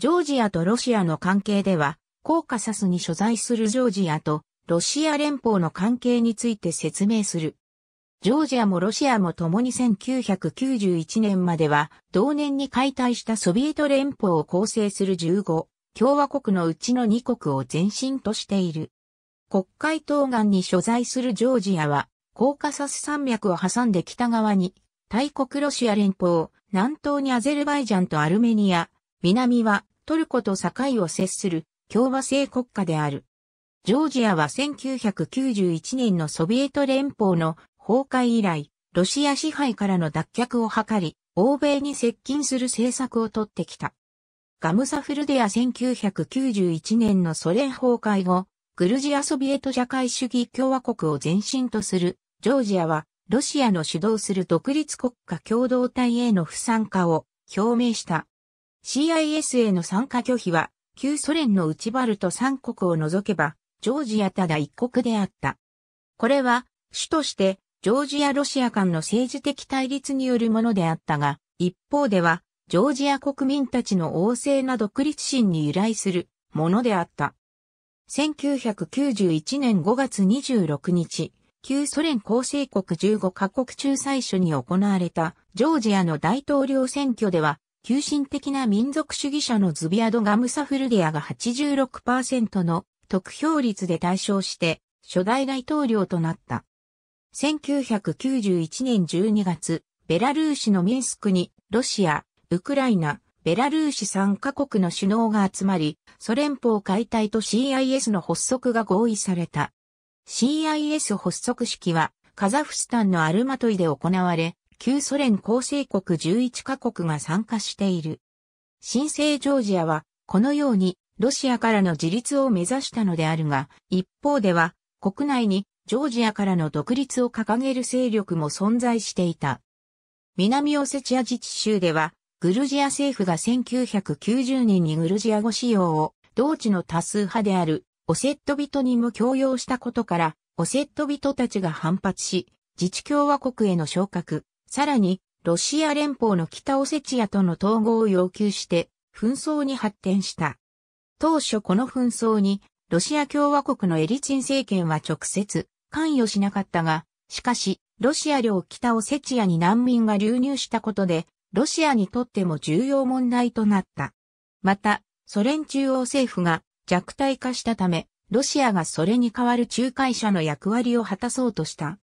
ジョージアとロシアの関係では、コーカサスに所在するジョージアとロシア連邦の関係について説明する。ジョージアもロシアも共に1991年までは、同年に解体したソビエト連邦を構成する15共和国のうちの2国を前身としている。国会東岸に所在するジョージアは、コーカサス山脈を挟んで北側に、大国ロシア連邦、南東にアゼルバイジャンとアルメニア、南はトルコと境を接する共和制国家である。ジョージアは1991年のソビエト連邦の崩壊以来、ロシア支配からの脱却を図り、欧米に接近する政策をとってきた。ガムサフルデア1991年のソ連崩壊後、グルジアソビエト社会主義共和国を前進とするジョージアは、ロシアの主導する独立国家共同体への不参加を表明した。CIS への参加拒否は、旧ソ連の内バルト3国を除けば、ジョージアただ一国であった。これは、主として、ジョージア・ロシア間の政治的対立によるものであったが、一方では、ジョージア国民たちの旺盛な独立心に由来するものであった。1991年5月26日、旧ソ連構成国15カ国中最初に行われたジョージアの大統領選挙では、急進的な民族主義者のズビアド・ガムサフルディアが86%の得票率で対象して初代大統領となった。1991年12月、ベラルーシのミンスクにロシア、ウクライナ、ベラルーシ3カ国の首脳が集まり、ソ連邦解体と CIS の発足が合意された。CIS 発足式はカザフスタンのアルマトイで行われ、旧ソ連構成国11カ国が参加している。新生ジョージアは、このように、ロシアからの自立を目指したのであるが、一方では、国内に、ジョージアからの独立を掲げる勢力も存在していた。南オセチア自治州では、グルジア政府が1990年にグルジア語使用を、同地の多数派である、オセット人にも強要したことから、オセット人たちが反発し、自治共和国への昇格、さらに、ロシア連邦の北オセチアとの統合を要求して、紛争に発展した。当初この紛争に、ロシア共和国のエリツィン政権は直接関与しなかったが、しかし、ロシア領北オセチアに難民が流入したことで、ロシアにとっても重要問題となった。また、ソ連中央政府が弱体化したため、ロシアがそれに代わる仲介者の役割を果たそうとした。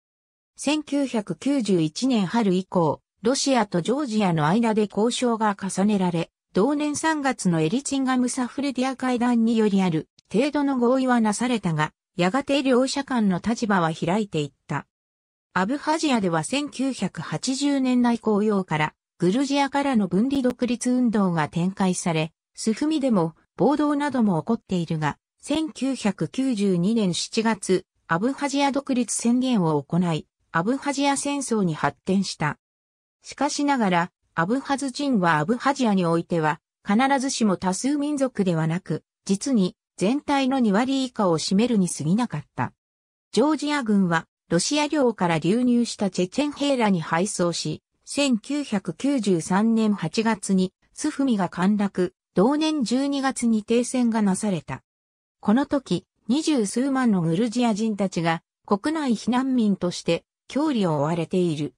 1991年春以降、ロシアとジョージアの間で交渉が重ねられ、同年3月のエリツィンガムサフレディア会談によりある程度の合意はなされたが、やがて両者間の立場は開いていった。アブハジアでは1980年代公用からグルジアからの分離独立運動が展開され、スフミでも暴動なども起こっているが、1992年7月、アブハジア独立宣言を行い、アブハジア戦争に発展した。しかしながら、アブハズ人はアブハジアにおいては、必ずしも多数民族ではなく、実に全体の2割以下を占めるに過ぎなかった。ジョージア軍は、ロシア領から流入したチェチェン兵らに敗走し、1993年8月にスフミが陥落、同年12月に停戦がなされた。この時、二十数万のグルジア人たちが国内避難民として郷里を追われている。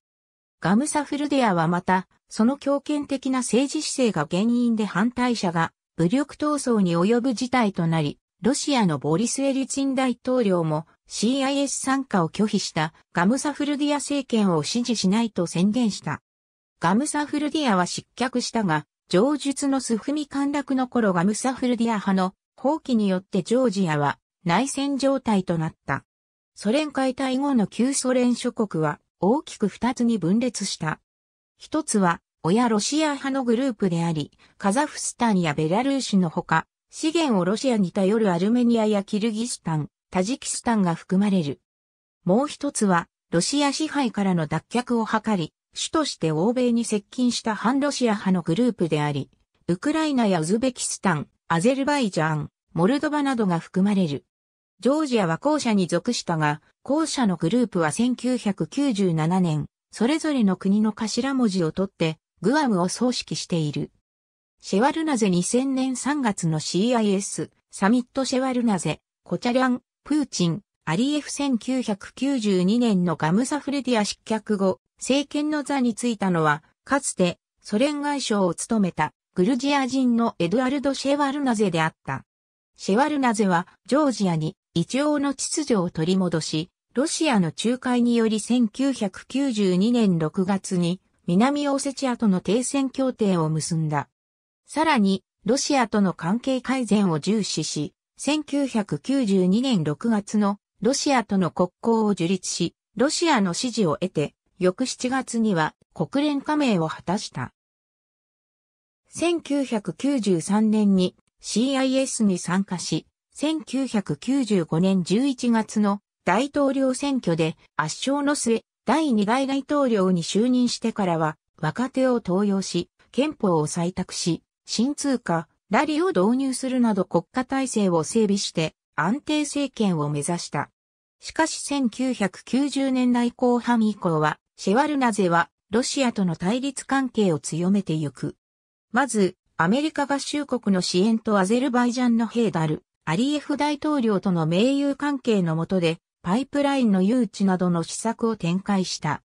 ガムサフルデアはまた、その強権的な政治姿勢が原因で反対者が武力闘争に及ぶ事態となり、ロシアのボリス・エリツィン大統領も CIS 参加を拒否したガムサフルディア政権を支持しないと宣言した。ガムサフルディアは失脚したが、上述のスフミ陥落の頃ガムサフルディア派の放棄によってジョージアは内戦状態となった。ソ連解体後の旧ソ連諸国は大きく二つに分裂した。一つは、親ロシア派のグループであり、カザフスタンやベラルーシのほか、資源をロシアに頼るアルメニアやキルギスタン、タジキスタンが含まれる。もう一つは、ロシア支配からの脱却を図り、主として欧米に接近した反ロシア派のグループであり、ウクライナやウズベキスタン、アゼルバイジャン、モルドバなどが含まれる。ジョージアは後者に属したが、後者のグループは1997年、それぞれの国の頭文字を取って、グアムを葬式している。シェワルナゼ2000年3月の CIS、サミットシェワルナゼ、コチャリャン、プーチン、アリエフ1992年のガムサフレディア失脚後、政権の座に就いたのは、かつてソ連外相を務めたグルジア人のエドゥアルド・シェワルナゼであった。シェワルナゼはジョージアに一応の秩序を取り戻し、ロシアの仲介により1992年6月に南オセチアとの停戦協定を結んだ。さらに、ロシアとの関係改善を重視し、1992年6月のロシアとの国交を樹立し、ロシアの支持を得て、翌7月には国連加盟を果たした。1993年に CIS に参加し、1995年11月の大統領選挙で圧勝の末、第2代大統領に就任してからは、若手を登用し、憲法を採択し、新通貨、ラリを導入するなど国家体制を整備して安定政権を目指した。しかし1990年代後半以降は、シェワルナゼはロシアとの対立関係を強めてゆく。まず、アメリカ合衆国の支援とアゼルバイジャンの兵ーダル、アリエフ大統領との盟友関係のもとで、パイプラインの誘致などの施策を展開した。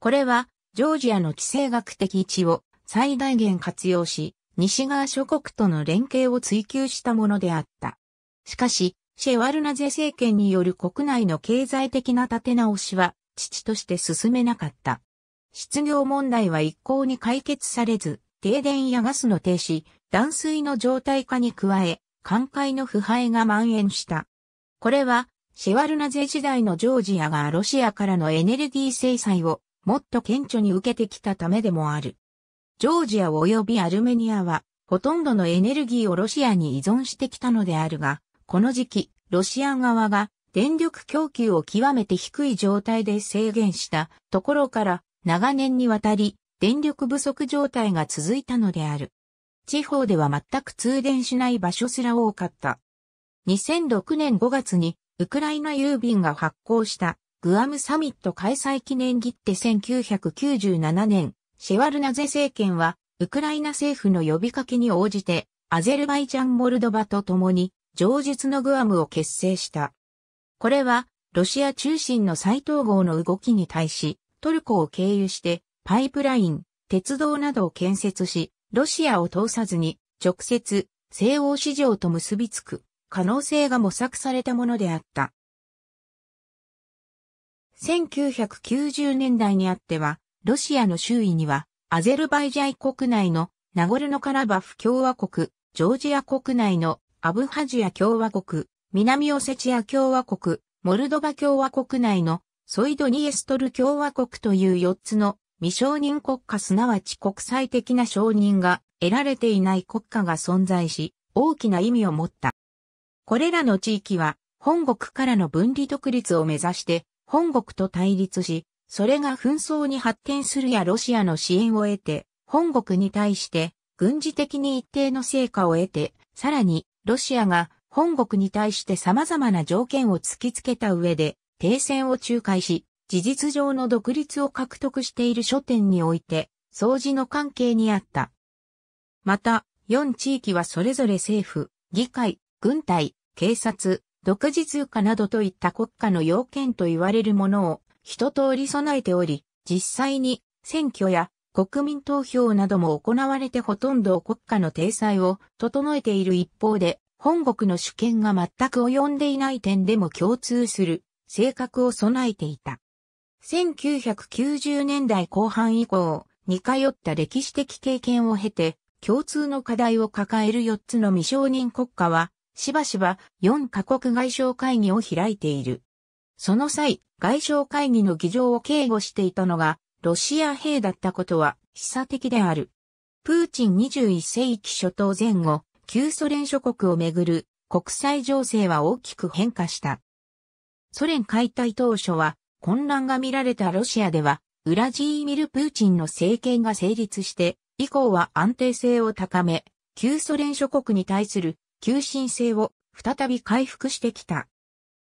これは、ジョージアの地政学的地を最大限活用し、西側諸国との連携を追求したものであった。しかし、シェワルナゼ政権による国内の経済的な立て直しは、父として進めなかった。失業問題は一向に解決されず、停電やガスの停止、断水の状態化に加え、寛解の腐敗が蔓延した。これは、シェワルナゼ時代のジョージアがロシアからのエネルギー制裁をもっと顕著に受けてきたためでもある。ジョージア及びアルメニアは、ほとんどのエネルギーをロシアに依存してきたのであるが、この時期、ロシア側が電力供給を極めて低い状態で制限したところから、長年にわたり電力不足状態が続いたのである。地方では全く通電しない場所すら多かった。2006年5月に、ウクライナ郵便が発行した、グアムサミット開催記念切手1997年、シェワルナゼ政権は、ウクライナ政府の呼びかけに応じて、アゼルバイジャン・モルドバと共に、上述のグアムを結成した。これは、ロシア中心の再統合の動きに対し、トルコを経由して、パイプライン、鉄道などを建設し、ロシアを通さずに、直接、西欧市場と結びつく可能性が模索されたものであった。1990年代にあっては、ロシアの周囲には、アゼルバイジャイ国内のナゴルノカラバフ共和国、ジョージア国内のアブハジア共和国、南オセチア共和国、モルドバ共和国内のソイドニエストル共和国という4つの未承認国家すなわち国際的な承認が得られていない国家が存在し、大きな意味を持った。これらの地域は、本国からの分離独立を目指して、本国と対立し、それが紛争に発展するやロシアの支援を得て、本国に対して軍事的に一定の成果を得て、さらにロシアが本国に対して様々な条件を突きつけた上で停戦を仲介し、事実上の独立を獲得している書店において、掃除の関係にあった。また、4地域はそれぞれ政府、議会、軍隊、警察、独自通貨などといった国家の要件と言われるものを一通り備えており、実際に選挙や国民投票なども行われてほとんど国家の体裁を整えている一方で、本国の主権が全く及んでいない点でも共通する性格を備えていた。1990年代後半以降、似通った歴史的経験を経て、共通の課題を抱える4つの未承認国家は、しばしば4カ国外相会議を開いている。その際、外相会議の議場を警護していたのが、ロシア兵だったことは示唆的である。プーチン21世紀初頭前後、旧ソ連諸国をめぐる国際情勢は大きく変化した。ソ連解体当初は混乱が見られたロシアでは、ウラジーミル・プーチンの政権が成立して、以降は安定性を高め、旧ソ連諸国に対する求心性を再び回復してきた。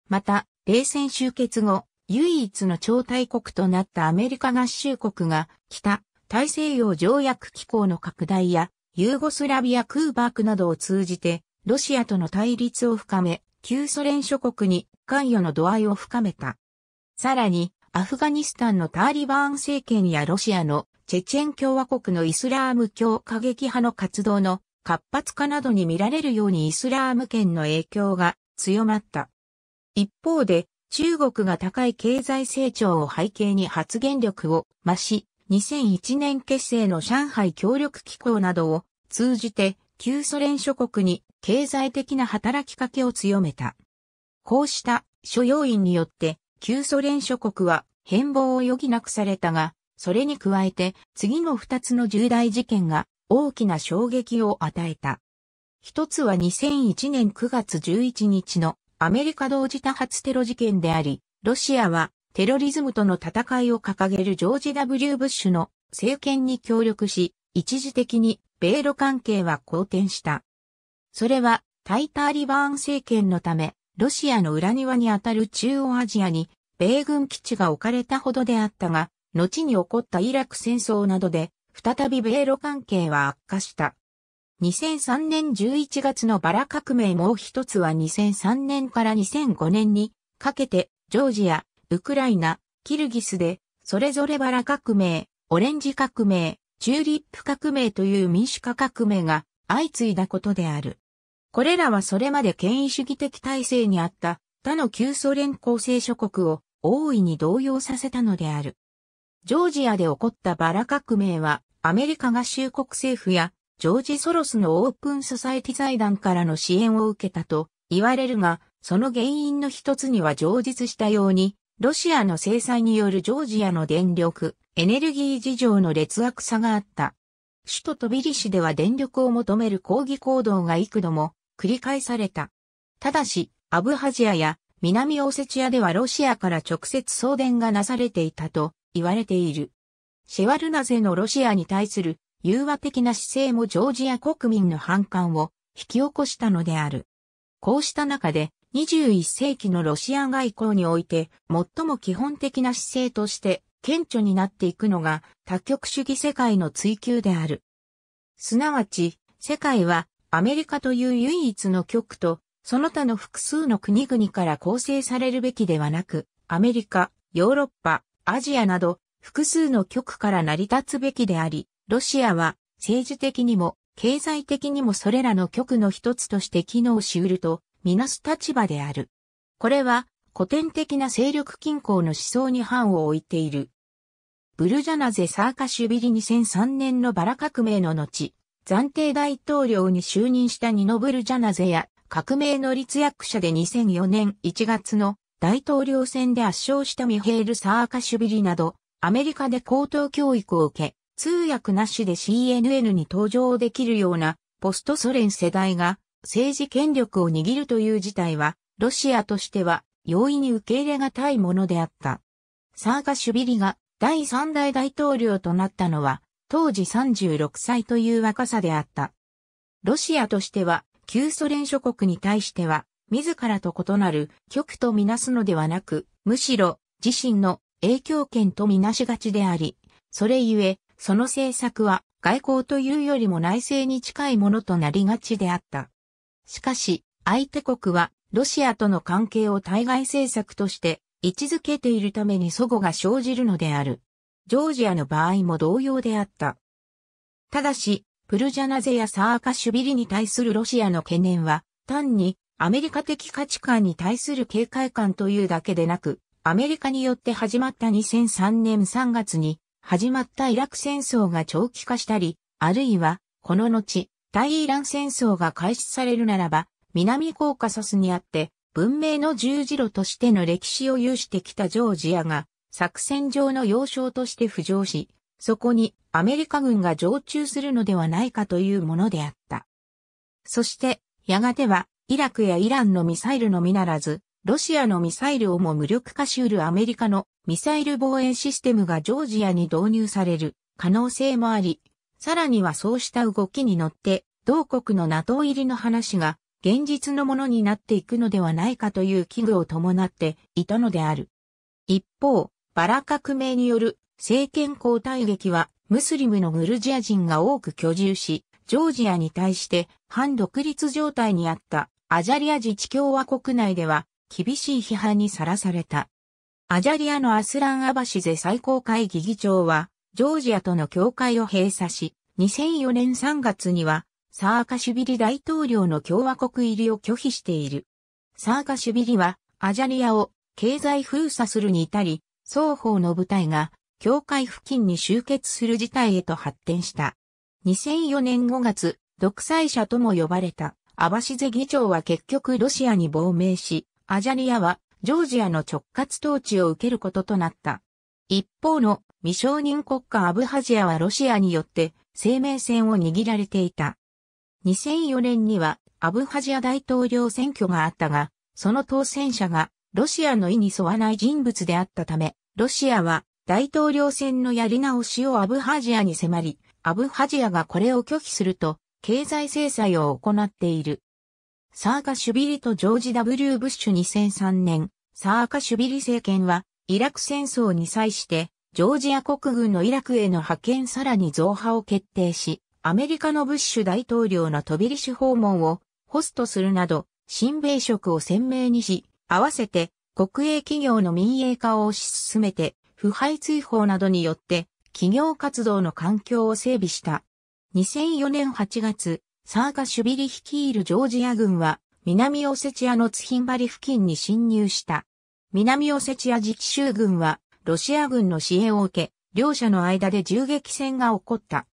また、冷戦終結後、唯一の超大国となったアメリカ合衆国が、北、大西洋条約機構の拡大や、ユーゴスラビア空爆などを通じて、ロシアとの対立を深め、旧ソ連諸国に関与の度合いを深めた。さらに、アフガニスタンのタリバーン政権やロシアのチェチェン共和国のイスラーム教過激派の活動の活発化などに見られるようにイスラーム圏の影響が強まった。一方で、中国が高い経済成長を背景に発言力を増し、2001年結成の上海協力機構などを通じて旧ソ連諸国に経済的な働きかけを強めた。こうした諸要因によって旧ソ連諸国は変貌を余儀なくされたが、それに加えて次の二つの重大事件が大きな衝撃を与えた。一つは2001年9月11日のアメリカ同時多発テロ事件であり、ロシアはテロリズムとの戦いを掲げるジョージ・ W・ ブッシュの政権に協力し、一時的に米ロ関係は好転した。それはタイタリバーン政権のためロシアの裏庭にあたる中央アジアに、米軍基地が置かれたほどであったが、後に起こったイラク戦争などで、再び米ロ関係は悪化した。2003年11月のバラ革命もう一つは2003年から2005年にかけて、ジョージア、ウクライナ、キルギスで、それぞれバラ革命、オレンジ革命、チューリップ革命という民主化革命が相次いだことである。これらはそれまで権威主義的体制にあった他の旧ソ連構成諸国を大いに動揺させたのである。ジョージアで起こったバラ革命は、アメリカ合衆国政府や、ジョージ・ソロスのオープンソサイティ財団からの支援を受けたと言われるが、その原因の一つには上述したように、ロシアの制裁によるジョージアの電力、エネルギー事情の劣悪さがあった。首都トビリシでは電力を求める抗議行動が幾度も繰り返された。ただし、アブハジアや南オセチアではロシアから直接送電がなされていたと言われている。シェワルナゼのロシアに対する融和的な姿勢もジョージア国民の反感を引き起こしたのである。こうした中で21世紀のロシア外交において最も基本的な姿勢として顕著になっていくのが多極主義世界の追求である。すなわち、世界はアメリカという唯一の極と、その他の複数の国々から構成されるべきではなく、アメリカ、ヨーロッパ、アジアなど、複数の局から成り立つべきであり、ロシアは政治的にも経済的にもそれらの局の一つとして機能しうるとみなす立場である。これは古典的な勢力均衡の思想に範を置いている。ブルジャナゼ・サーカシュビリ2003年のバラ革命の後、暫定大統領に就任したニノブルジャナゼや革命の立役者で2004年1月の大統領選で圧勝したミヘール・サーカシュビリなど、アメリカで高等教育を受け、通訳なしで CNN に登場できるようなポストソ連世代が政治権力を握るという事態は、ロシアとしては容易に受け入れがたいものであった。サーカシュビリが第3代大統領となったのは当時36歳という若さであった。ロシアとしては、旧ソ連諸国に対しては、自らと異なる極とみなすのではなく、むしろ自身の影響権とみなしがちであり、それゆえ、その政策は外交というよりも内政に近いものとなりがちであった。しかし、相手国はロシアとの関係を対外政策として位置づけているために祖語が生じるのである。ジョージアの場合も同様であった。ただし、プルジャナゼやサーカシュビリに対するロシアの懸念は、単にアメリカ的価値観に対する警戒感というだけでなく、アメリカによって始まった2003年3月に始まったイラク戦争が長期化したり、あるいは、この後、大イラン戦争が開始されるならば、南コーカサスにあって、文明の十字路としての歴史を有してきたジョージアが、作戦上の要衝として浮上し、そこにアメリカ軍が常駐するのではないかというものであった。そして、やがては、イラクやイランのミサイルのみならず、ロシアのミサイルをも無力化しうるアメリカのミサイル防衛システムがジョージアに導入される可能性もあり、さらにはそうした動きに乗って、同国の NATO 入りの話が現実のものになっていくのではないかという危惧を伴っていたのである。一方、バラ革命による政権交代劇はムスリムのグルジア人が多く居住し、ジョージアに対して反独立状態にあったアジャリア自治共和国内では厳しい批判にさらされた。アジャリアのアスラン・アバシゼ最高会議議長は、ジョージアとの境界を閉鎖し、2004年3月には、サーカシュビリ大統領の共和国入りを拒否している。サーカシュビリは、アジャリアを経済封鎖するに至り、双方の部隊が境界付近に集結する事態へと発展した。2004年5月、独裁者とも呼ばれたアバシゼ議長は結局ロシアに亡命し、アジャリアはジョージアの直轄統治を受けることとなった。一方の未承認国家アブハジアはロシアによって生命線を握られていた。2004年にはアブハジア大統領選挙があったが、その当選者がロシアの意に沿わない人物であったため、ロシアは大統領選のやり直しをアブハジアに迫り、アブハジアがこれを拒否すると、経済制裁を行っている。サーカシュビリとジョージ・ W・ ブッシュ2003年、サーカシュビリ政権は、イラク戦争に際して、ジョージア国軍のイラクへの派遣さらに増派を決定し、アメリカのブッシュ大統領の飛びリシュ訪問をホストするなど、新米色を鮮明にし、合わせて国営企業の民営化を推し進めて、腐敗追放などによって企業活動の環境を整備した。2004年8月、サーカシュビリ率いるジョージア軍は南オセチアのツヒンバリ付近に侵入した。南オセチア自治州軍はロシア軍の支援を受け、両者の間で銃撃戦が起こった。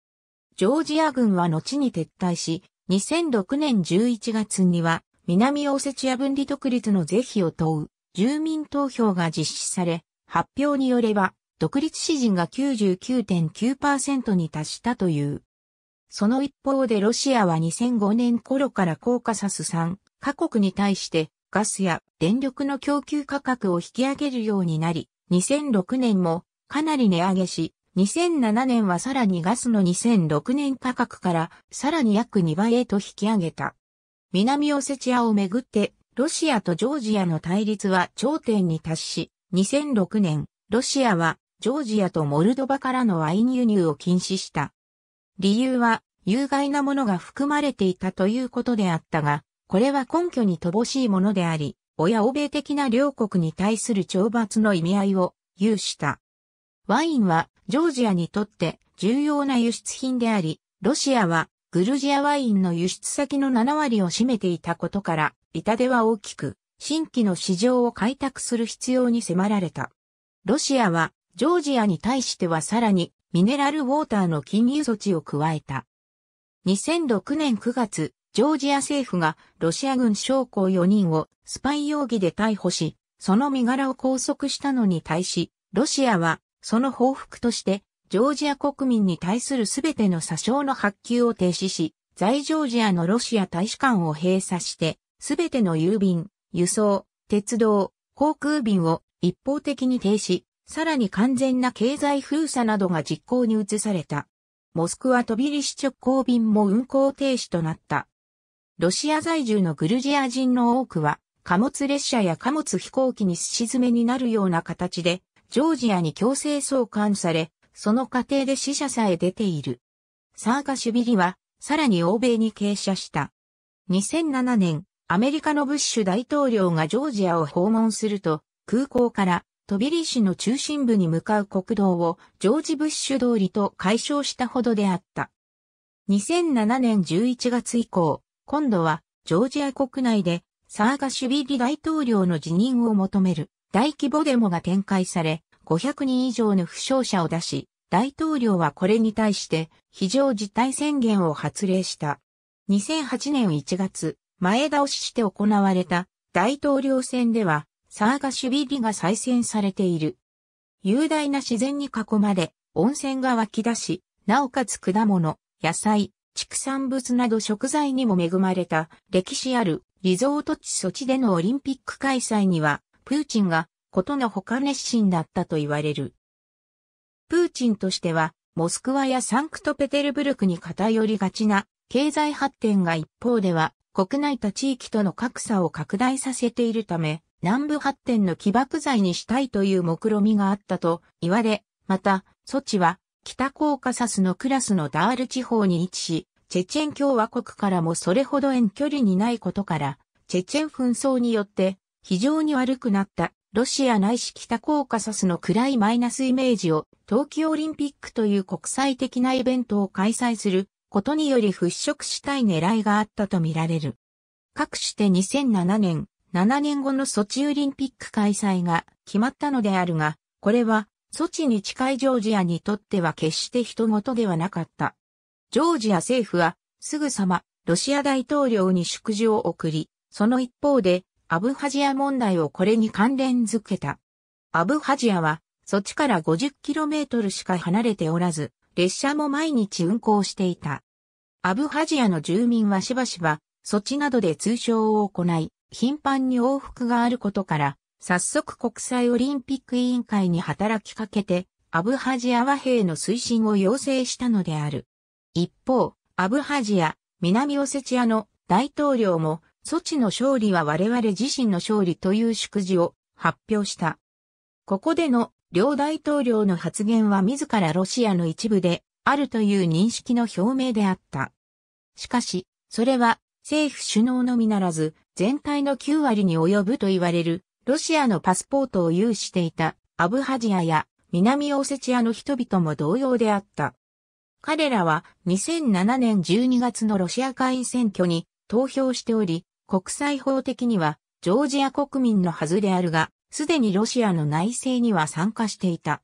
ジョージア軍は後に撤退し、2006年11月には南オセチア分離独立の是非を問う住民投票が実施され、発表によれば、独立支持が99.9%に達したという。その一方でロシアは2005年頃からコーカサス3カ国に対してガスや電力の供給価格を引き上げるようになり、2006年もかなり値上げし、2007年はさらにガスの2006年価格からさらに約2倍へと引き上げた。南オセチアをめぐって、ロシアとジョージアの対立は頂点に達し、2006年、ロシアはジョージアとモルドバからのワイン輸入を禁止した。理由は、有害なものが含まれていたということであったが、これは根拠に乏しいものであり、親欧米的な両国に対する懲罰の意味合いを有した。ワインはジョージアにとって重要な輸出品であり、ロシアはグルジアワインの輸出先の7割を占めていたことから、板では大きく、新規の市場を開拓する必要に迫られた。ロシアは、ジョージアに対してはさらに、ミネラルウォーターの禁輸措置を加えた。2006年9月、ジョージア政府がロシア軍将校4人をスパイ容疑で逮捕し、その身柄を拘束したのに対し、ロシアはその報復としてジョージア国民に対するすべての詐称の発給を停止し、在ジョージアのロシア大使館を閉鎖して、すべての郵便、輸送、鉄道、航空便を一方的に停止、さらに完全な経済封鎖などが実行に移された。モスクワ飛び入り直行便も運行停止となった。ロシア在住のグルジア人の多くは、貨物列車や貨物飛行機にすし詰めになるような形で、ジョージアに強制送還され、その過程で死者さえ出ている。サーガシュビリは、さらに欧米に傾斜した。2007年、アメリカのブッシュ大統領がジョージアを訪問すると、空港からトビリ市の中心部に向かう国道をジョージ・ブッシュ通りと解消したほどであった。2007年11月以降、今度はジョージア国内でサーガシュビリ大統領の辞任を求める大規模デモが展開され、500人以上の負傷者を出し、大統領はこれに対して非常事態宣言を発令した。2008年1月、前倒しして行われた大統領選では、サーガシュビリが再選されている。雄大な自然に囲まれ、温泉が湧き出し、なおかつ果物、野菜、畜産物など食材にも恵まれた歴史あるリゾート地措置でのオリンピック開催には、プーチンがことのほか熱心だったと言われる。プーチンとしては、モスクワやサンクトペテルブルクに偏りがちな経済発展が一方では国内と地域との格差を拡大させているため南部発展の起爆剤にしたいという目論みがあったと言われ、また、措置は北コーカサスのクラスのダール地方に位置し、チェチェン共和国からもそれほど遠距離にないことから、チェチェン紛争によって非常に悪くなったロシア内視北コーカサスの暗いマイナスイメージを冬季オリンピックという国際的なイベントを開催することにより払拭したい狙いがあったとみられる。各して2007年、7年後のソチオリンピック開催が決まったのであるが、これはソチに近いジョージアにとっては決して人事ではなかった。ジョージア政府はすぐさまロシア大統領に祝辞を送り、その一方でアブハジア問題をこれに関連づけた。アブハジアは、そっちから 50km しか離れておらず、列車も毎日運行していた。アブハジアの住民はしばしば、そっちなどで通称を行い、頻繁に往復があることから、早速国際オリンピック委員会に働きかけて、アブハジア和平の推進を要請したのである。一方、アブハジア、南オセチアの大統領も措置の勝利は我々自身の勝利という祝辞を発表した。ここでの両大統領の発言は自らロシアの一部であるという認識の表明であった。しかし、それは政府首脳のみならず全体の9割に及ぶと言われるロシアのパスポートを有していたアブハジアや南オセチアの人々も同様であった。彼らは2007年12月のロシア会選挙に投票しており、国際法的にはジョージア国民のはずであるが、すでにロシアの内政には参加していた。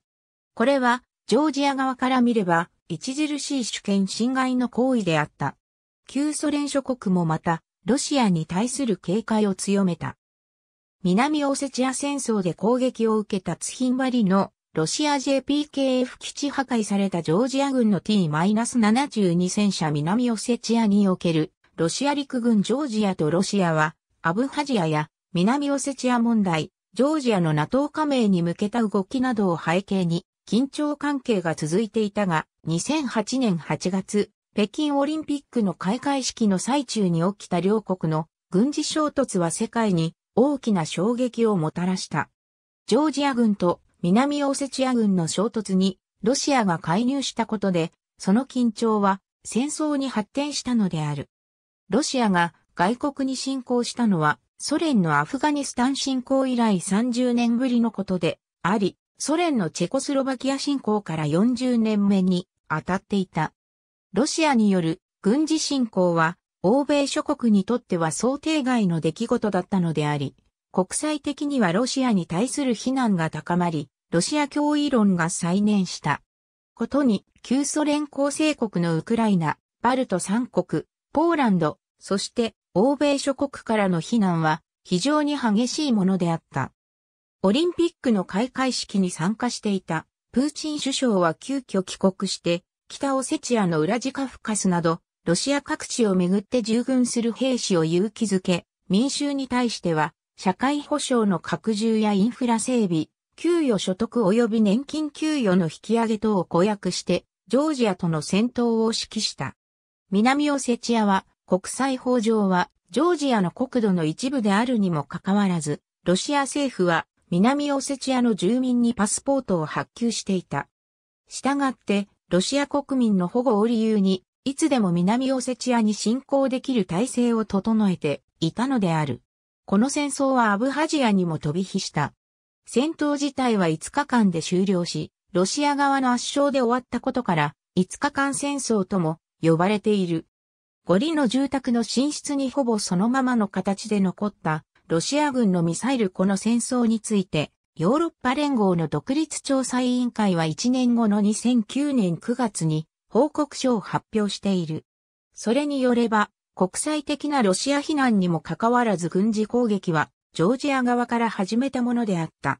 これは、ジョージア側から見れば、著しい主権侵害の行為であった。旧ソ連諸国もまた、ロシアに対する警戒を強めた。南オセチア戦争で攻撃を受けたツヒンバリのロシア JPKF 基地破壊されたジョージア軍の T-72 戦車南オセチアにおけるロシア陸軍ジョージアとロシアは、アブハジアや南オセチア問題、ジョージアの NATO 加盟に向けた動きなどを背景に、緊張関係が続いていたが、2008年8月、北京オリンピックの開会式の最中に起きた両国の軍事衝突は世界に大きな衝撃をもたらした。ジョージア軍と南オセチア軍の衝突にロシアが介入したことで、その緊張は戦争に発展したのである。ロシアが外国に侵攻したのは、ソ連のアフガニスタン侵攻以来30年ぶりのことであり、ソ連のチェコスロバキア侵攻から40年目に当たっていた。ロシアによる軍事侵攻は、欧米諸国にとっては想定外の出来事だったのであり、国際的にはロシアに対する非難が高まり、ロシア脅威論が再燃した。ことに、旧ソ連構成国のウクライナ、バルト3国、ポーランド、そして欧米諸国からの非難は非常に激しいものであった。オリンピックの開会式に参加していたプーチン首相は急遽帰国して、北オセチアのウラジカフカスなど、ロシア各地をめぐって従軍する兵士を勇気づけ、民衆に対しては、社会保障の拡充やインフラ整備、給与所得及び年金給与の引き上げ等を公約して、ジョージアとの戦闘を指揮した。南オセチアは、国際法上は、ジョージアの国土の一部であるにもかかわらず、ロシア政府は、南オセチアの住民にパスポートを発給していた。従って、ロシア国民の保護を理由に、いつでも南オセチアに侵攻できる体制を整えていたのである。この戦争はアブハジアにも飛び火した。戦闘自体は5日間で終了し、ロシア側の圧勝で終わったことから、5日間戦争とも呼ばれている。ゴリの住宅の寝室にほぼそのままの形で残ったロシア軍のミサイルこの戦争について、ヨーロッパ連合の独立調査委員会は1年後の2009年9月に報告書を発表している。それによれば、国際的なロシア非難にもかかわらず軍事攻撃はジョージア側から始めたものであった。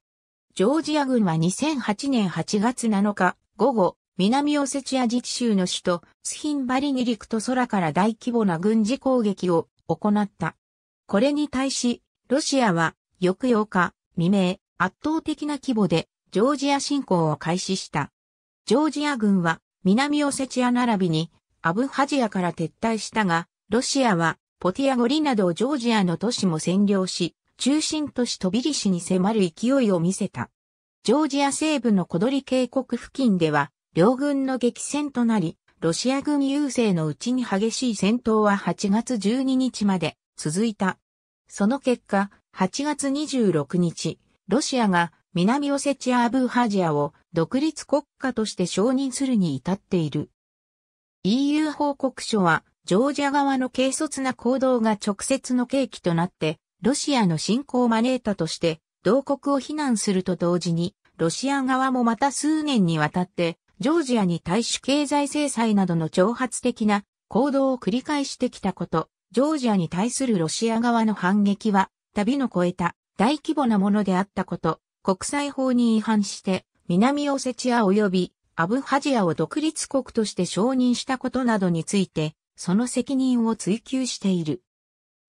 ジョージア軍は2008年8月7日午後南オセチア自治州の首都、スヒンバリに陸と空から大規模な軍事攻撃を行った。これに対し、ロシアは、翌8日、未明、圧倒的な規模で、ジョージア侵攻を開始した。ジョージア軍は、南オセチア並びに、アブハジアから撤退したが、ロシアは、ポティアゴリなどジョージアの都市も占領し、中心都市トビリシに迫る勢いを見せた。ジョージア西部の小鳥渓谷付近では、両軍の激戦となり、ロシア軍優勢のうちに激しい戦闘は8月12日まで続いた。その結果、8月26日、ロシアが南オセチア・アブーハジアを独立国家として承認するに至っている。EU 報告書は、ジョージア側の軽率な行動が直接の契機となって、ロシアの侵攻を招いたとして、同国を非難すると同時に、ロシア側もまた数年にわたって、ジョージアに対し経済制裁などの挑発的な行動を繰り返してきたこと、ジョージアに対するロシア側の反撃は、旅の超えた大規模なものであったこと、国際法に違反して、南オセチア及びアブハジアを独立国として承認したことなどについて、その責任を追求している。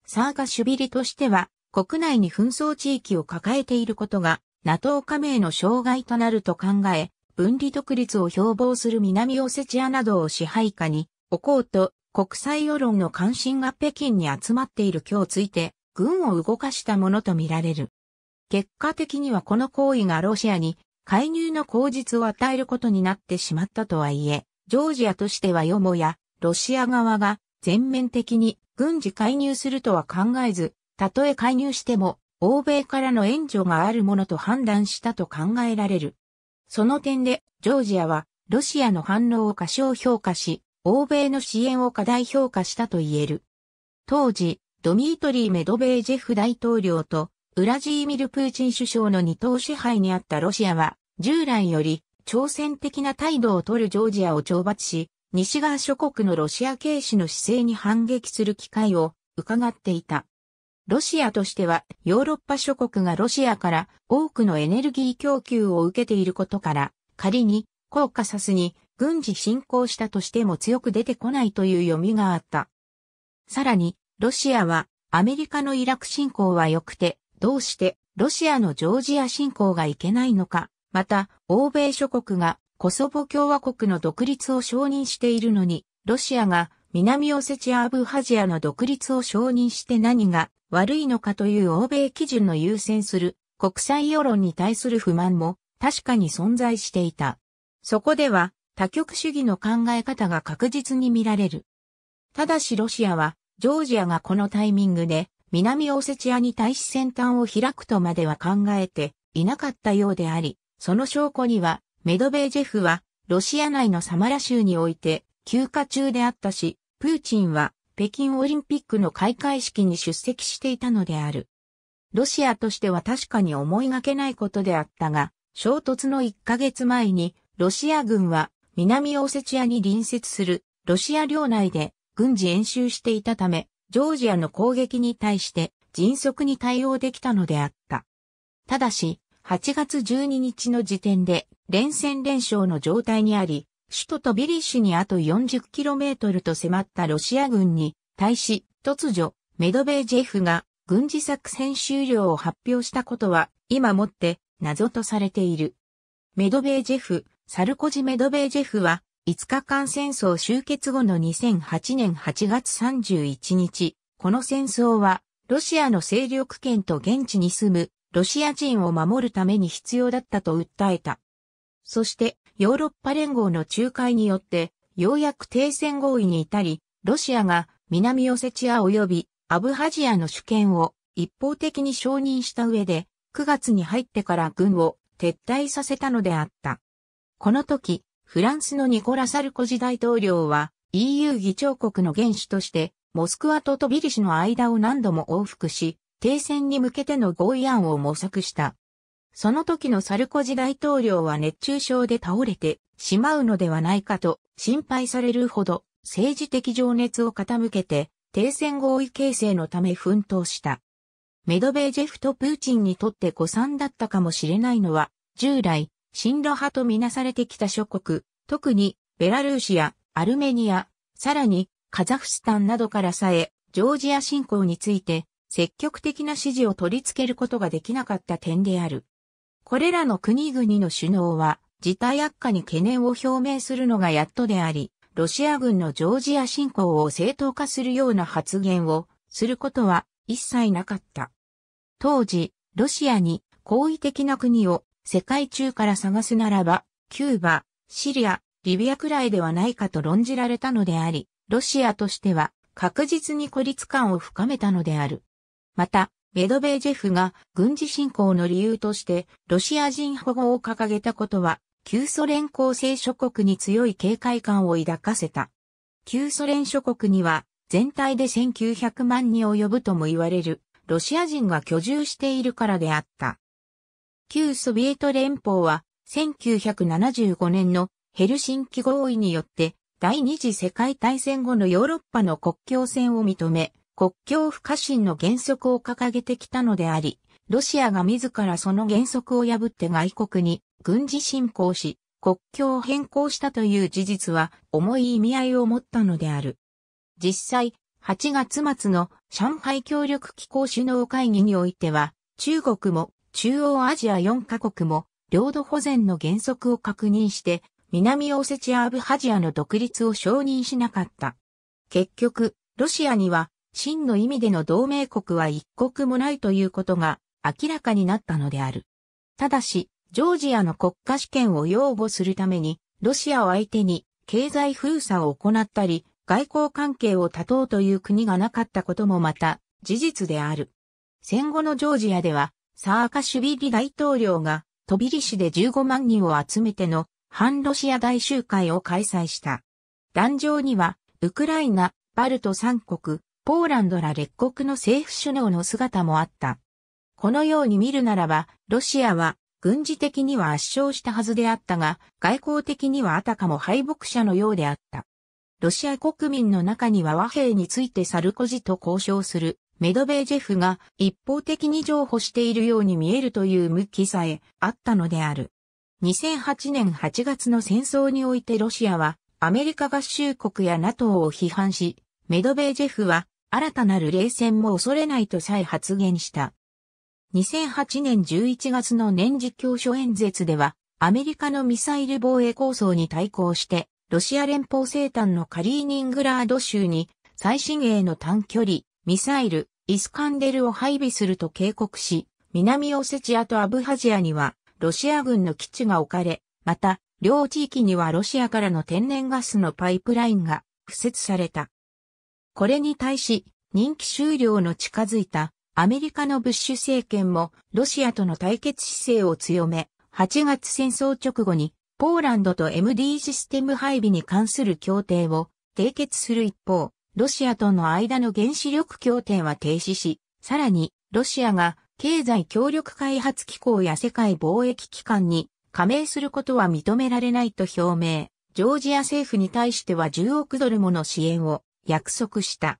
サーカシュビリとしては、国内に紛争地域を抱えていることが、NATO 加盟の障害となると考え、分離独立を標榜する南オセチアなどを支配下に置こうと国際世論の関心が北京に集まっている今日ついて軍を動かしたものとみられる。結果的にはこの行為がロシアに介入の口実を与えることになってしまったとはいえ、ジョージアとしてはよもやロシア側が全面的に軍事介入するとは考えず、たとえ介入しても欧米からの援助があるものと判断したと考えられる。その点で、ジョージアは、ロシアの反応を過小評価し、欧米の支援を過大評価したと言える。当時、ドミートリー・メドベージェフ大統領と、ウラジーミル・プーチン首相の二党支配にあったロシアは、従来より、挑戦的な態度を取るジョージアを懲罰し、西側諸国のロシア軽視の姿勢に反撃する機会を伺っていた。ロシアとしてはヨーロッパ諸国がロシアから多くのエネルギー供給を受けていることから、仮にコーカサスに軍事侵攻したとしても強く出てこないという読みがあった。さらに、ロシアはアメリカのイラク侵攻は良くて、どうしてロシアのジョージア侵攻がいけないのか、また、欧米諸国がコソボ共和国の独立を承認しているのに、ロシアが南オセチア・アブハジアの独立を承認して何が悪いのかという欧米基準の優先する国際世論に対する不満も確かに存在していた。そこでは多極主義の考え方が確実に見られる。ただしロシアはジョージアがこのタイミングで南オセチアに対し先端を開くとまでは考えていなかったようであり、その証拠にはメドベージェフはロシア内のサマラ州において休暇中であったし、プーチンは北京オリンピックの開会式に出席していたのである。ロシアとしては確かに思いがけないことであったが、衝突の1ヶ月前に、ロシア軍は南オセチアに隣接するロシア領内で軍事演習していたため、ジョージアの攻撃に対して迅速に対応できたのであった。ただし、8月12日の時点で連戦連勝の状態にあり、首都トビリッシュにあと 40km と迫ったロシア軍に対し突如メドベージェフが軍事作戦終了を発表したことは今もって謎とされている。メドベージェフ、サルコジ・メドベージェフは5日間戦争終結後の2008年8月31日、この戦争はロシアの勢力圏と現地に住むロシア人を守るために必要だったと訴えた。そしてヨーロッパ連合の仲介によって、ようやく停戦合意に至り、ロシアが南オセチア及びアブハジアの主権を一方的に承認した上で、9月に入ってから軍を撤退させたのであった。この時、フランスのニコラ・サルコジ大統領は EU 議長国の元首として、モスクワとトビリシの間を何度も往復し、停戦に向けての合意案を模索した。その時のサルコジ大統領は熱中症で倒れてしまうのではないかと心配されるほど政治的情熱を傾けて停戦合意形成のため奮闘した。メドベージェフとプーチンにとって誤算だったかもしれないのは、従来、進路派とみなされてきた諸国、特にベラルーシやアルメニア、さらにカザフスタンなどからさえ、ジョージア侵攻について積極的な支持を取り付けることができなかった点である。これらの国々の首脳は、事態悪化に懸念を表明するのがやっとであり、ロシア軍のジョージア侵攻を正当化するような発言をすることは一切なかった。当時、ロシアに好意的な国を世界中から探すならば、キューバ、シリア、リビアくらいではないかと論じられたのであり、ロシアとしては確実に孤立感を深めたのである。また、メドベージェフが軍事侵攻の理由としてロシア人保護を掲げたことは、旧ソ連構成諸国に強い警戒感を抱かせた。旧ソ連諸国には全体で1900万に及ぶとも言われるロシア人が居住しているからであった。旧ソビエト連邦は1975年のヘルシンキ合意によって第二次世界大戦後のヨーロッパの国境線を認め、国境不可侵の原則を掲げてきたのであり、ロシアが自らその原則を破って外国に軍事侵攻し、国境を変更したという事実は重い意味合いを持ったのである。実際、8月末の上海協力機構首脳会議においては、中国も中央アジア4カ国も領土保全の原則を確認して、南オセチア・アブハジアの独立を承認しなかった。結局、ロシアには真の意味での同盟国は一国もないということが明らかになったのである。ただし、ジョージアの国家主権を擁護するために、ロシアを相手に経済封鎖を行ったり、外交関係を断とうという国がなかったこともまた事実である。戦後のジョージアでは、サーカシュビリ大統領がトビリシで15万人を集めての反ロシア大集会を開催した。壇上には、ウクライナ、バルト3国、ポーランドら列国の政府首脳の姿もあった。このように見るならば、ロシアは軍事的には圧勝したはずであったが、外交的にはあたかも敗北者のようであった。ロシア国民の中には和平についてサルコジと交渉するメドベージェフが一方的に譲歩しているように見えるという向きさえあったのである。2008年8月の戦争においてロシアはアメリカ合衆国や NATO を批判し、メドベージェフは新たなる冷戦も恐れないとさえ発言した。2008年11月の年次教書演説では、アメリカのミサイル防衛構想に対抗して、ロシア連邦生誕のカリーニングラード州に最新鋭の短距離、ミサイル、イスカンデルを配備すると警告し、南オセチアとアブハジアにはロシア軍の基地が置かれ、また、両地域にはロシアからの天然ガスのパイプラインが敷設された。これに対し、任期終了の近づいたアメリカのブッシュ政権もロシアとの対決姿勢を強め、8月戦争直後にポーランドと MD システム配備に関する協定を締結する一方、ロシアとの間の原子力協定は停止し、さらにロシアが経済協力開発機構や世界貿易機関に加盟することは認められないと表明、ジョージア政府に対しては10億ドルもの支援を約束した。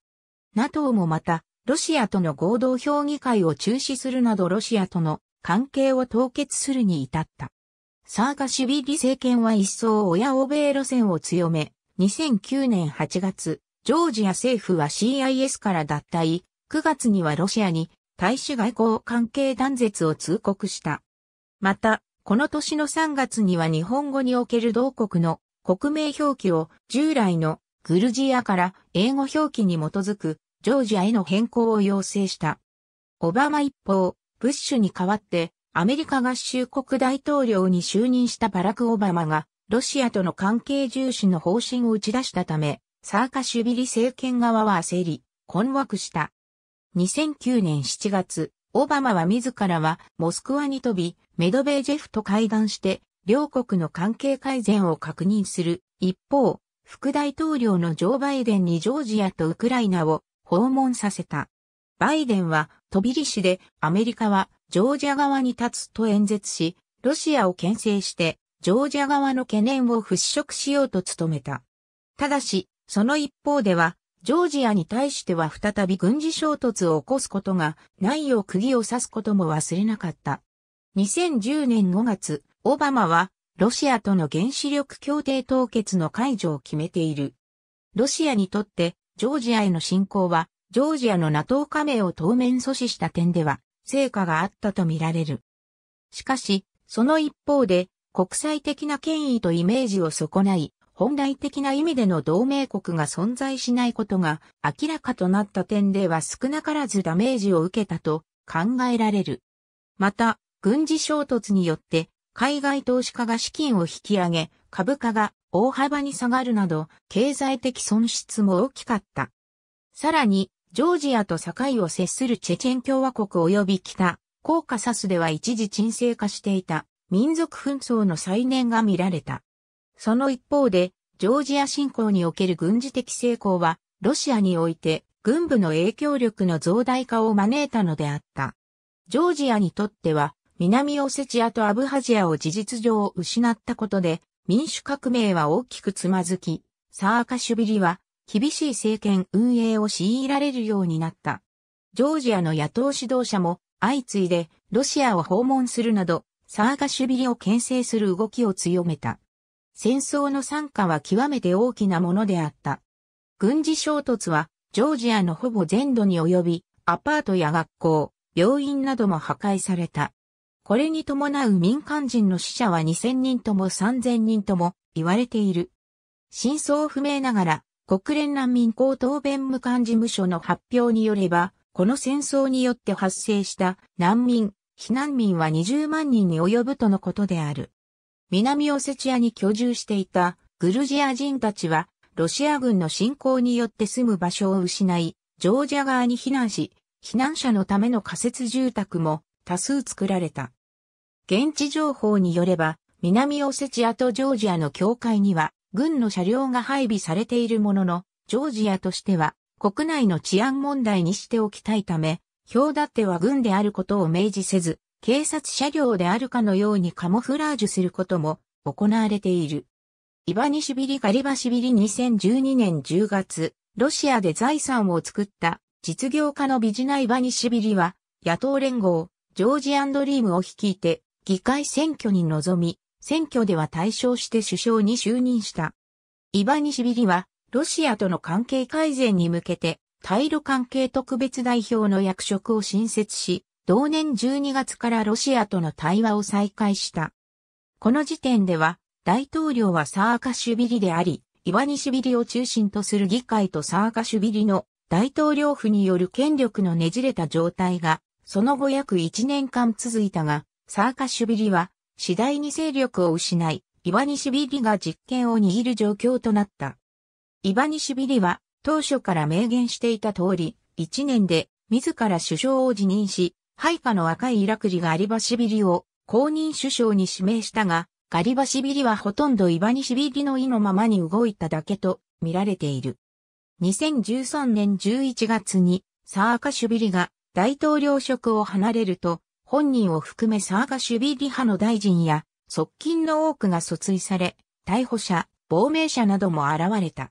NATO もまた、ロシアとの合同評議会を中止するなどロシアとの関係を凍結するに至った。サーガシビリ政権は一層親欧米路線を強め、2009年8月、ジョージア政府は CIS から脱退、9月にはロシアに大使外交関係断絶を通告した。また、この年の3月には日本語における同国の国名表記を従来のグルジアから英語表記に基づくジョージアへの変更を要請した。オバマ一方、ブッシュに代わってアメリカ合衆国大統領に就任したバラク・オバマがロシアとの関係重視の方針を打ち出したため、サーカシュビリ政権側は焦り、困惑した。2009年7月、オバマは自らはモスクワに飛び、メドベージェフと会談して、両国の関係改善を確認する。一方、副大統領のジョー・バイデンにジョージアとウクライナを訪問させた。バイデンは、飛びリ市でアメリカはジョージア側に立つと演説し、ロシアを牽制して、ジョージア側の懸念を払拭しようと努めた。ただし、その一方では、ジョージアに対しては再び軍事衝突を起こすことがないよう釘を刺すことも忘れなかった。2010年5月、オバマはロシアとの原子力協定凍結の解除を決めている。ロシアにとって、ジョージアへの侵攻は、ジョージアの NATO 加盟を当面阻止した点では、成果があったとみられる。しかし、その一方で、国際的な権威とイメージを損ない、本来的な意味での同盟国が存在しないことが明らかとなった点では少なからずダメージを受けたと考えられる。また、軍事衝突によって海外投資家が資金を引き上げ、株価が大幅に下がるなど、経済的損失も大きかった。さらに、ジョージアと境を接するチェチェン共和国及び北、コーカサスでは一時沈静化していた民族紛争の再燃が見られた。その一方で、ジョージア侵攻における軍事的成功は、ロシアにおいて軍部の影響力の増大化を招いたのであった。ジョージアにとっては、南オセチアとアブハジアを事実上失ったことで、民主革命は大きくつまずき、サーカシュビリは厳しい政権運営を強いられるようになった。ジョージアの野党指導者も相次いでロシアを訪問するなど、サーカシュビリを牽制する動きを強めた。戦争の参加は極めて大きなものであった。軍事衝突はジョージアのほぼ全土に及び、アパートや学校、病院なども破壊された。これに伴う民間人の死者は2000人とも3000人とも言われている。真相不明ながら、国連難民高等弁務官事務所の発表によれば、この戦争によって発生した難民、避難民は20万人に及ぶとのことである。南オセチアに居住していたグルジア人たちは、ロシア軍の侵攻によって住む場所を失い、ジョージア側に避難し、避難者のための仮設住宅も多数作られた。現地情報によれば、南オセチアとジョージアの境界には、軍の車両が配備されているものの、ジョージアとしては、国内の治安問題にしておきたいため、表立っては軍であることを明示せず、警察車両であるかのようにカモフラージュすることも行われている。イバニシビリ・ガリバシビリ2012年10月、ロシアで財産を作った実業家のビジナイバニシビリは、野党連合、ジョージアンドリームを率いて、議会選挙に臨み、選挙では対象して首相に就任した。イバニシビリは、ロシアとの関係改善に向けて、対ロ関係特別代表の役職を新設し、同年12月からロシアとの対話を再開した。この時点では、大統領はサーカシュビリであり、イバニシビリを中心とする議会とサーカシュビリの大統領府による権力のねじれた状態が、その後約1年間続いたが、サーカシュビリは次第に勢力を失い、イバニシビリが実権を握る状況となった。イバニシビリは当初から明言していた通り、1年で自ら首相を辞任し、配下の若いイラクリガリバシビリを公認首相に指名したが、ガリバシビリはほとんどイバニシビリの意のままに動いただけと見られている。2013年11月にサーカシュビリが大統領職を離れると、本人を含めサーガシュビリ派の大臣や、側近の多くが訴追され、逮捕者、亡命者なども現れた。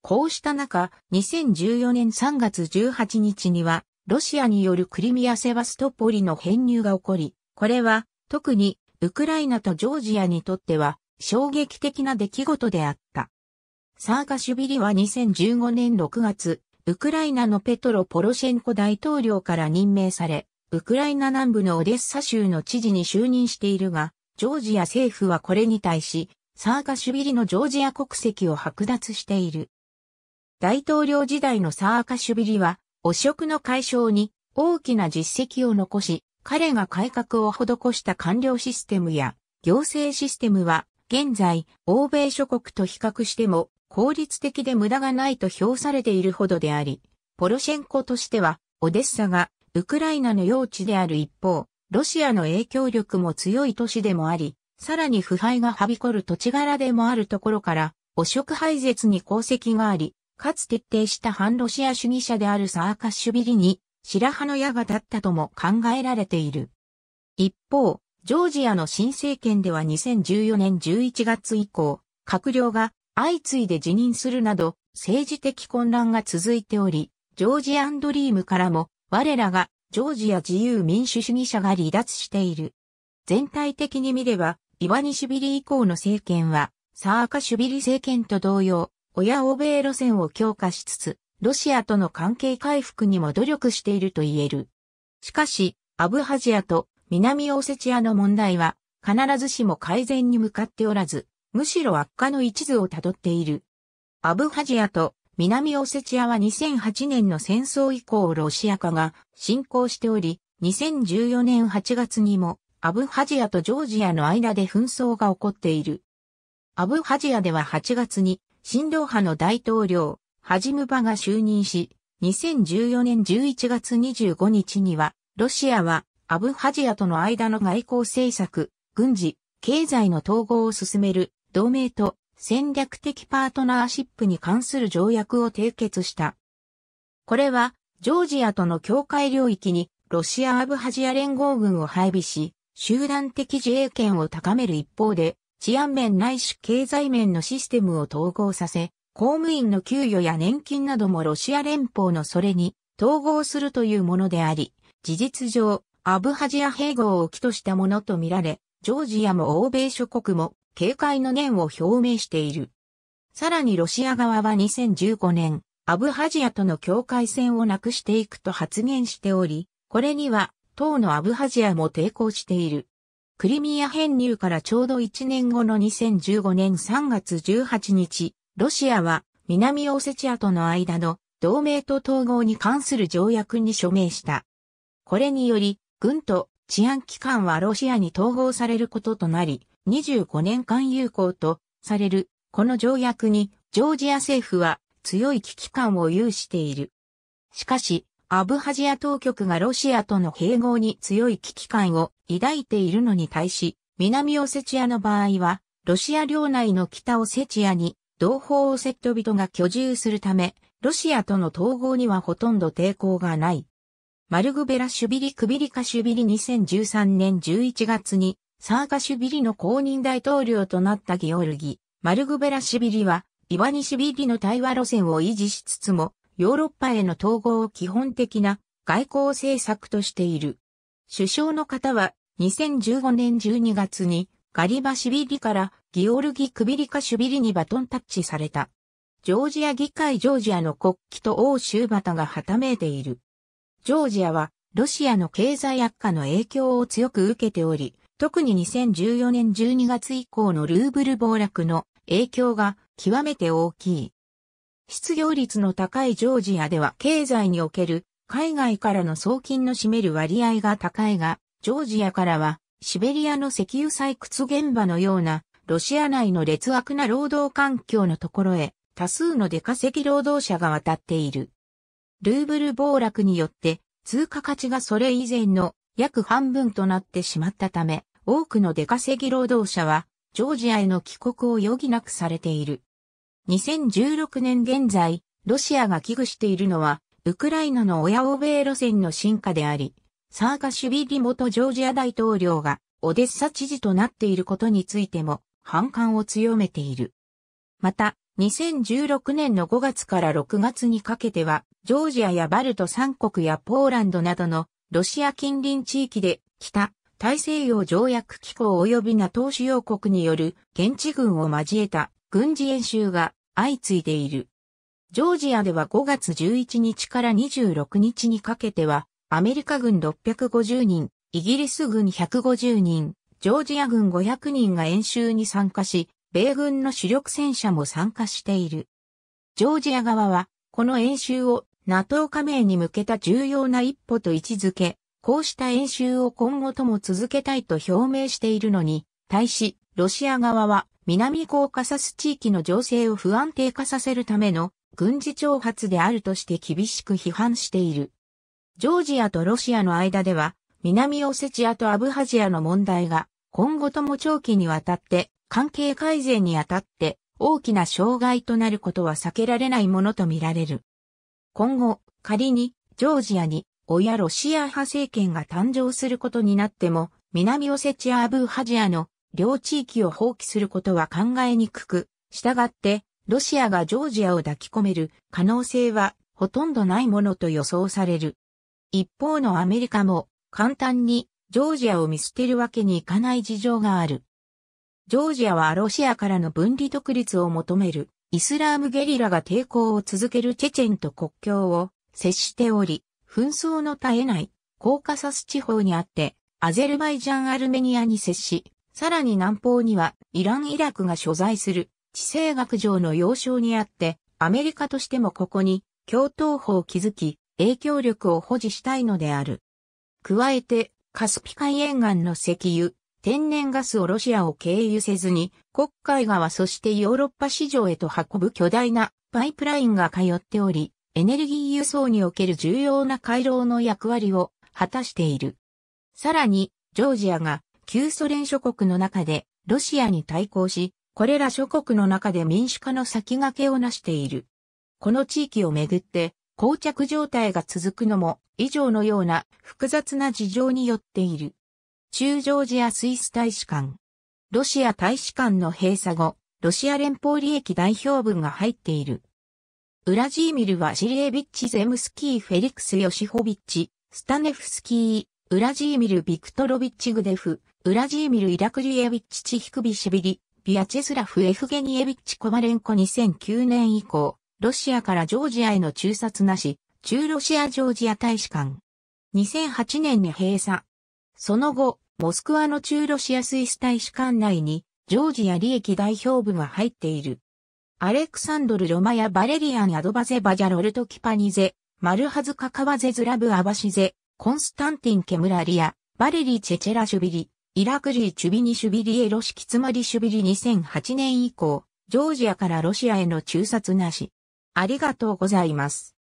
こうした中、2014年3月18日には、ロシアによるクリミア・セバストポリの編入が起こり、これは、特に、ウクライナとジョージアにとっては、衝撃的な出来事であった。サーガシュビリは2015年6月、ウクライナのペトロ・ポロシェンコ大統領から任命され、ウクライナ南部のオデッサ州の知事に就任しているが、ジョージア政府はこれに対し、サーカシュビリのジョージア国籍を剥奪している。大統領時代のサーカシュビリは、汚職の解消に大きな実績を残し、彼が改革を施した官僚システムや行政システムは、現在、欧米諸国と比較しても効率的で無駄がないと評されているほどであり、ポロシェンコとしては、オデッサがウクライナの用地である一方、ロシアの影響力も強い都市でもあり、さらに腐敗がはびこる土地柄でもあるところから、汚職廃絶に功績があり、かつ徹底した反ロシア主義者であるサーカッシュビリに、白羽の矢が立ったとも考えられている。一方、ジョージアの新政権では2014年11月以降、閣僚が相次いで辞任するなど、政治的混乱が続いており、ジョージアンドリームからも我らがジョージア自由民主主義者が離脱している。全体的に見れば、イワニシュビリ以降の政権は、サーカシュビリ政権と同様、親欧米路線を強化しつつ、ロシアとの関係回復にも努力していると言える。しかし、アブハジアと南オセチアの問題は、必ずしも改善に向かっておらず、むしろ悪化の一途をたどっている。アブハジアと南オセチアは2008年の戦争以降ロシア化が進行しており、2014年8月にもアブハジアとジョージアの間で紛争が起こっている。アブハジアでは8月に新ロ派の大統領、ハジムバが就任し、2014年11月25日には、ロシアはアブハジアとの間の外交政策、軍事、経済の統合を進める同盟と戦略的パートナーシップに関する条約を締結した。これは、ジョージアとの境界領域にロシア・アブハジア連合軍を配備し、集団的自衛権を高める一方で、治安面内いし経済面のシステムを統合させ、公務員の給与や年金などもロシア連邦のそれに統合するというものであり、事実上、アブハジア併合を起としたものとみられ、ジョージアも欧米諸国も警戒の念を表明している。さらにロシア側は2015年、アブハジアとの境界線をなくしていくと発言しており、これには、当のアブハジアも抵抗している。クリミア編入からちょうど1年後の2015年3月18日、ロシアは南オセチアとの間の同盟と統合に関する条約に署名した。これにより、軍と治安機関はロシアに統合されることとなり、25年間有効とされるこの条約にジョージア政府は強い危機感を有している。しかし、アブハジア当局がロシアとの併合に強い危機感を抱いているのに対し、南オセチアの場合は、ロシア領内の北オセチアに同胞オセット人が居住するため、ロシアとの統合にはほとんど抵抗がない。マルグベラシュビリ・クビリカシュビリ2013年11月にサーカシュビリの公認大統領となったギオルギ、マルグベラシビリは、イワニシビリの対話路線を維持しつつも、ヨーロッパへの統合を基本的な外交政策としている。首相の方は、2015年12月に、ガリバシビリからギオルギ・クビリカシュビリにバトンタッチされた。ジョージア議会ジョージアの国旗と欧州旗がはためいている。ジョージアは、ロシアの経済悪化の影響を強く受けており、特に2014年12月以降のルーブル暴落の影響が極めて大きい。失業率の高いジョージアでは経済における海外からの送金の占める割合が高いが、ジョージアからはシベリアの石油採掘現場のようなロシア内の劣悪な労働環境のところへ多数の出稼ぎ労働者が渡っている。ルーブル暴落によって通貨価値がそれ以前の約半分となってしまったため、多くの出稼ぎ労働者は、ジョージアへの帰国を余儀なくされている。2016年現在、ロシアが危惧しているのは、ウクライナの親欧米路線の進化であり、サーガシュビリ元ジョージア大統領がオデッサ知事となっていることについても反感を強めている。また、2016年の5月から6月にかけては、ジョージアやバルト3国やポーランドなどのロシア近隣地域で北、大西洋条約機構及び NATO 主要国による現地軍を交えた軍事演習が相次いでいる。ジョージアでは5月11日から26日にかけては、アメリカ軍650人、イギリス軍150人、ジョージア軍500人が演習に参加し、米軍の主力戦車も参加している。ジョージア側は、この演習を NATO 加盟に向けた重要な一歩と位置づけ、こうした演習を今後とも続けたいと表明しているのに、対し、ロシア側は南コーカサス地域の情勢を不安定化させるための軍事挑発であるとして厳しく批判している。ジョージアとロシアの間では、南オセチアとアブハジアの問題が、今後とも長期にわたって、関係改善にあたって、大きな障害となることは避けられないものとみられる。今後、仮に、ジョージアに、親ロシア派政権が誕生することになっても、南オセチア・アブーハジアの両地域を放棄することは考えにくく、したがって、ロシアがジョージアを抱き込める可能性はほとんどないものと予想される。一方のアメリカも簡単にジョージアを見捨てるわけにいかない事情がある。ジョージアはロシアからの分離独立を求めるイスラームゲリラが抵抗を続けるチェチェンと国境を接しており、紛争の絶えないコーカサス地方にあって、アゼルバイジャン・アルメニアに接し、さらに南方にはイラン・イラクが所在する地政学上の要衝にあって、アメリカとしてもここに共闘法を築き、影響力を保持したいのである。加えて、カスピ海沿岸の石油、天然ガスをロシアを経由せずに、国海側そしてヨーロッパ市場へと運ぶ巨大なパイプラインが通っており、エネルギー輸送における重要な回廊の役割を果たしている。さらに、ジョージアが旧ソ連諸国の中でロシアに対抗し、これら諸国の中で民主化の先駆けを成している。この地域をめぐって、膠着状態が続くのも、以上のような複雑な事情によっている。中ジョージアスイス大使館。ロシア大使館の閉鎖後、ロシア連邦利益代表部が入っている。ウラジーミル・ワシリエビッチ・ゼムスキー・フェリクス・ヨシホビッチ、スタネフスキー、ウラジーミル・ビクトロビッチ・グデフ、ウラジーミル・イラクリエビッチ・チヒクビシビリ、ビアチェスラフ・エフゲニエビッチ・コマレンコ2009年以降、ロシアからジョージアへの中殺なし、中ロシアジョージア大使館。2008年に閉鎖。その後、モスクワの中ロシアスイス大使館内に、ジョージア利益代表部が入っている。アレクサンドル・ロマヤ・バレリアン・アドバゼ・バジャロルト・キパニゼ、マルハズ・カカワゼ・ズラブ・アバシゼ、コンスタンティン・ケムラリア、バレリー・チェチェラ・シュビリ、イラクリー・チュビニ・シュビリエ・ロシキツマリ・シュビリ2008年以降、ジョージアからロシアへの中殺なし。ありがとうございます。